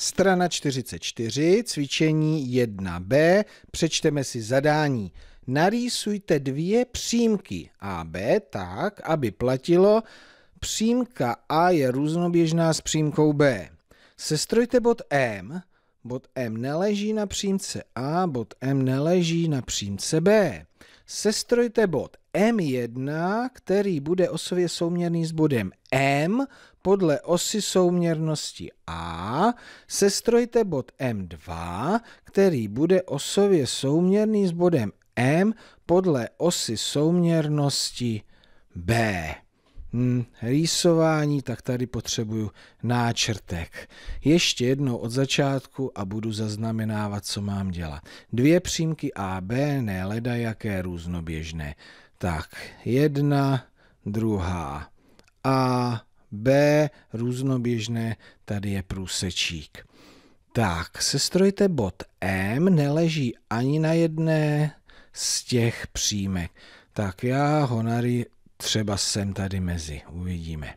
Strana 44, cvičení 1b, přečteme si zadání. Narýsujte dvě přímky AB tak, aby platilo, přímka A je různoběžná s přímkou B. Sestrojte bod M, bod M neleží na přímce A, bod M neleží na přímce B. Sestrojte bod M1, který bude osově souměrný s bodem M podle osy souměrnosti A, sestrojte bod M2, který bude osově souměrný s bodem M podle osy souměrnosti B. Hmm, rýsování, tak tady potřebuju náčrtek. Ještě jednou od začátku a budu zaznamenávat, co mám dělat. Dvě přímky AB, ne leda jaké různoběžné tak jedna, druhá A, B, různoběžné, tady je průsečík. Tak, sestrojte bod M, neleží ani na jedné z těch příjmek. Tak já ho třeba jsem tady mezi, uvidíme.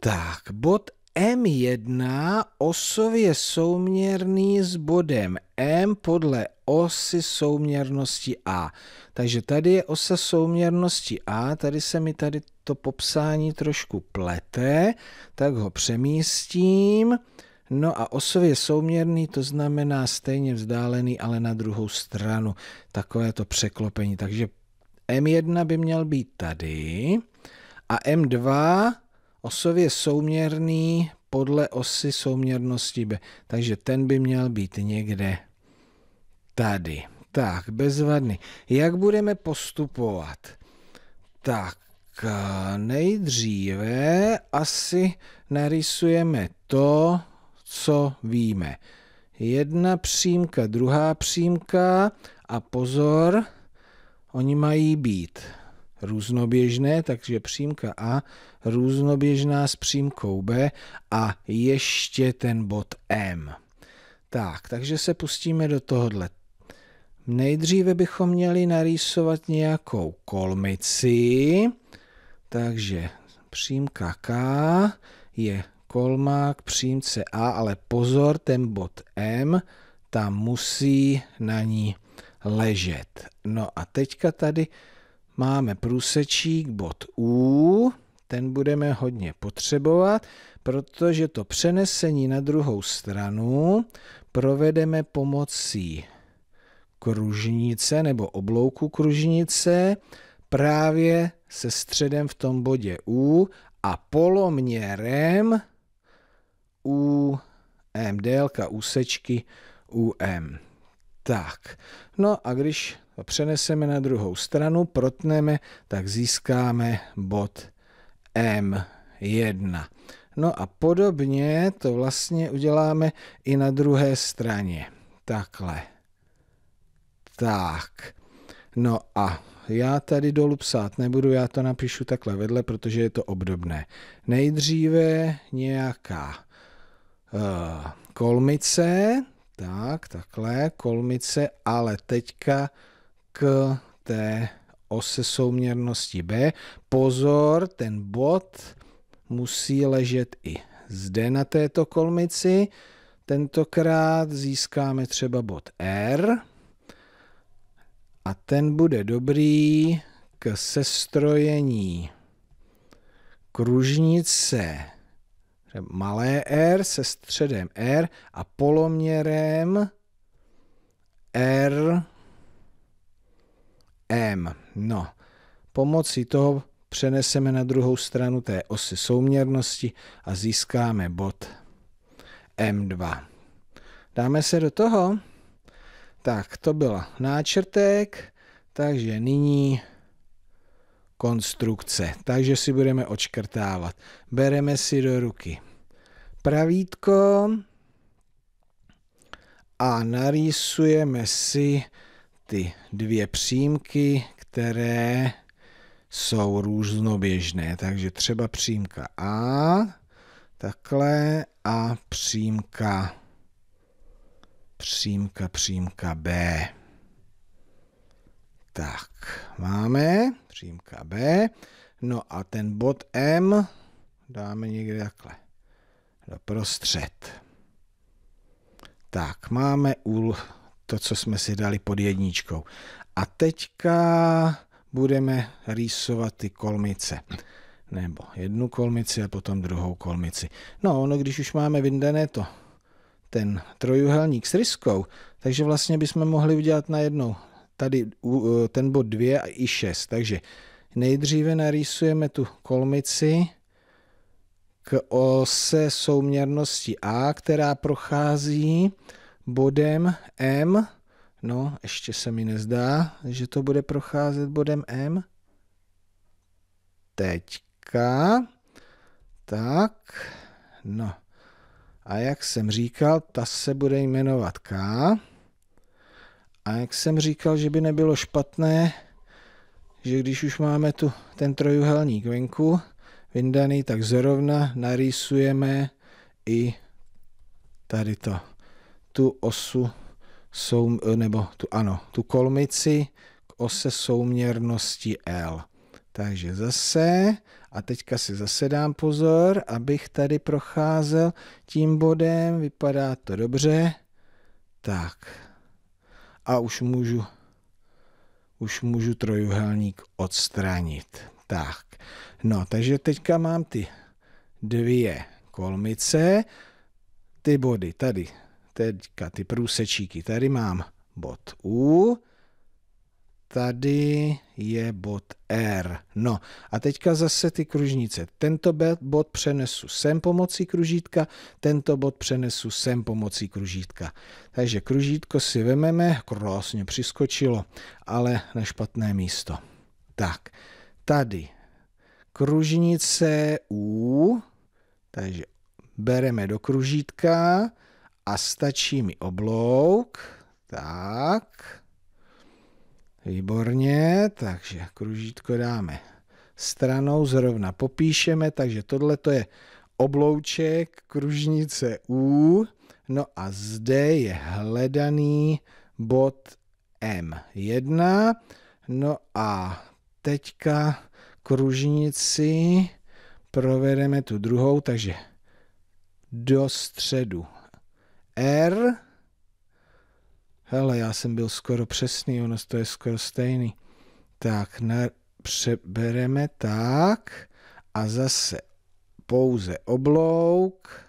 Tak, bod M1 osově souměrný s bodem M podle osy souměrnosti A. Takže tady je osa souměrnosti A, tady se mi tady to popsání trošku plete, tak ho přemístím. No a osově souměrný, to znamená stejně vzdálený, ale na druhou stranu. Takové to překlopení. Takže M1 by měl být tady a M2 osově souměrný podle osy souměrnosti B. Takže ten by měl být někde tady. Tak, bezvadný. Jak budeme postupovat? Tak, eh, nejdříve asi narysujeme to, co víme. Jedna přímka, druhá přímka a pozor, oni mají být různoběžné, takže přímka A různoběžná s přímkou B a ještě ten bod M. Tak, takže se pustíme do tohohle. Nejdříve bychom měli narýsovat nějakou kolmici, takže přímka K je kolma k přímce A, ale pozor, ten bod M tam musí na ní ležet. No a teďka tady máme průsečík bod U, ten budeme hodně potřebovat, protože to přenesení na druhou stranu provedeme pomocí kružnice nebo oblouku kružnice právě se středem v tom bodě U a poloměrem U M, délka úsečky UM. Tak, no a když přeneseme na druhou stranu, protneme, tak získáme bod M1. No a podobně to vlastně uděláme i na druhé straně. Takhle. Tak. No a já tady dolů psát nebudu, já to napíšu takhle vedle, protože je to obdobné. Nejdříve nějaká uh, kolmice, tak, takhle, kolmice, ale teďka k té ose souměrnosti B. Pozor, ten bod musí ležet i zde na této kolmici. Tentokrát získáme třeba bod R a ten bude dobrý k sestrojení kružnice malé r se středem r a poloměrem r M. No, pomocí toho přeneseme na druhou stranu té osy souměrnosti a získáme bod M2. Dáme se do toho? Tak, to byl náčrtek, takže nyní konstrukce. Takže si budeme očkrtávat. Bereme si do ruky pravítko a narýsujeme si ty dvě přímky, které jsou různoběžné. Takže třeba přímka A, takhle, a přímka, přímka, přímka B. Tak, máme přímka B. No a ten bod M dáme někde takhle do prostřed. Tak, máme úl to, co jsme si dali pod jedničkou. A teďka budeme rýsovat ty kolmice. Nebo jednu kolmici a potom druhou kolmici. No, ono, když už máme vyndané to, ten trojuhelník s ryskou, takže vlastně bychom mohli udělat najednou tady e, ten bod 2 i 6. Takže nejdříve narýsujeme tu kolmici k ose souměrnosti A, která prochází bodem M. No, ještě se mi nezdá, že to bude procházet bodem M. Teďka. Tak, no. A jak jsem říkal, ta se bude jmenovat K. A jak jsem říkal, že by nebylo špatné, že když už máme tu ten trojuhelník venku vyndaný, tak zrovna narýsujeme i tady to tu osu sou, eh, nebo tu, ano, tu kolmici k ose souměrnosti L. Takže zase, a teďka si zase dám pozor, abych tady procházel tím bodem, vypadá to dobře. Tak. A už můžu, už můžu trojuhelník odstranit. Tak. No, takže teďka mám ty dvě kolmice, ty body tady teďka ty průsečíky. Tady mám bod U, tady je bod R. No a teďka zase ty kružnice. Tento bod přenesu sem pomocí kružítka, tento bod přenesu sem pomocí kružítka. Takže kružítko si vememe, krásně přiskočilo, ale na špatné místo. Tak, tady kružnice U, takže bereme do kružítka, a stačí mi oblouk. Tak. Výborně, takže kružítko dáme stranou, zrovna popíšeme, takže tohle to je oblouček kružnice U. No a zde je hledaný bod M1. No a teďka kružnici provedeme tu druhou, takže do středu R. Hele, já jsem byl skoro přesný, ono to je skoro stejný. Tak, na, přebereme tak a zase pouze oblouk.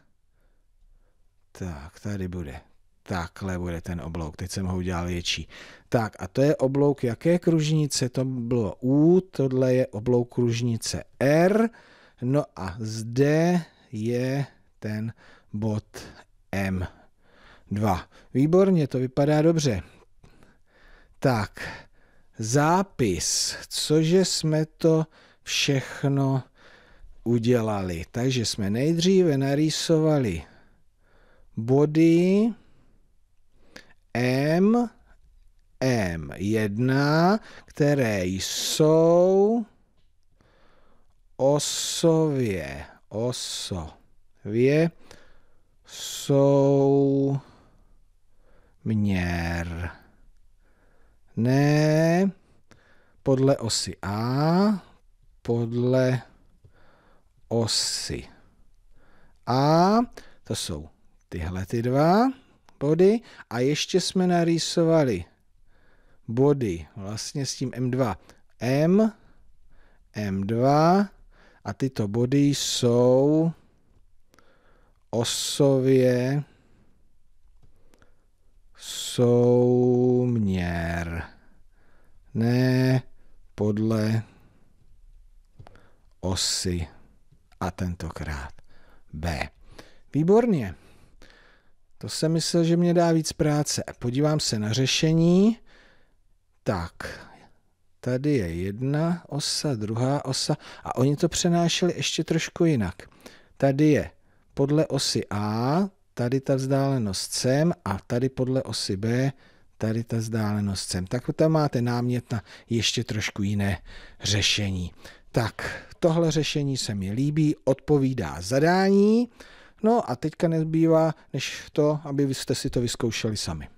Tak, tady bude. Takhle bude ten oblouk. Teď jsem ho udělal větší. Tak a to je oblouk jaké kružnice? To bylo U, tohle je oblouk kružnice R. No a zde je ten bod M. 2. Výborně, to vypadá dobře. Tak, zápis, cože jsme to všechno udělali. Takže jsme nejdříve narýsovali body M, M1, které jsou osově, osově jsou měr. Ne podle osy A, podle osy A, to jsou tyhle ty dva body a ještě jsme narýsovali body vlastně s tím M2. M, M2 a tyto body jsou osově souměr. Ne podle osy a tentokrát B. Výborně. To jsem myslel, že mě dá víc práce. Podívám se na řešení. Tak, tady je jedna osa, druhá osa a oni to přenášeli ještě trošku jinak. Tady je podle osy A, tady ta vzdálenost sem a tady podle osy B tady ta vzdálenost sem. Tak tam máte námět na ještě trošku jiné řešení. Tak, tohle řešení se mi líbí, odpovídá zadání. No a teďka nezbývá, než to, abyste si to vyzkoušeli sami.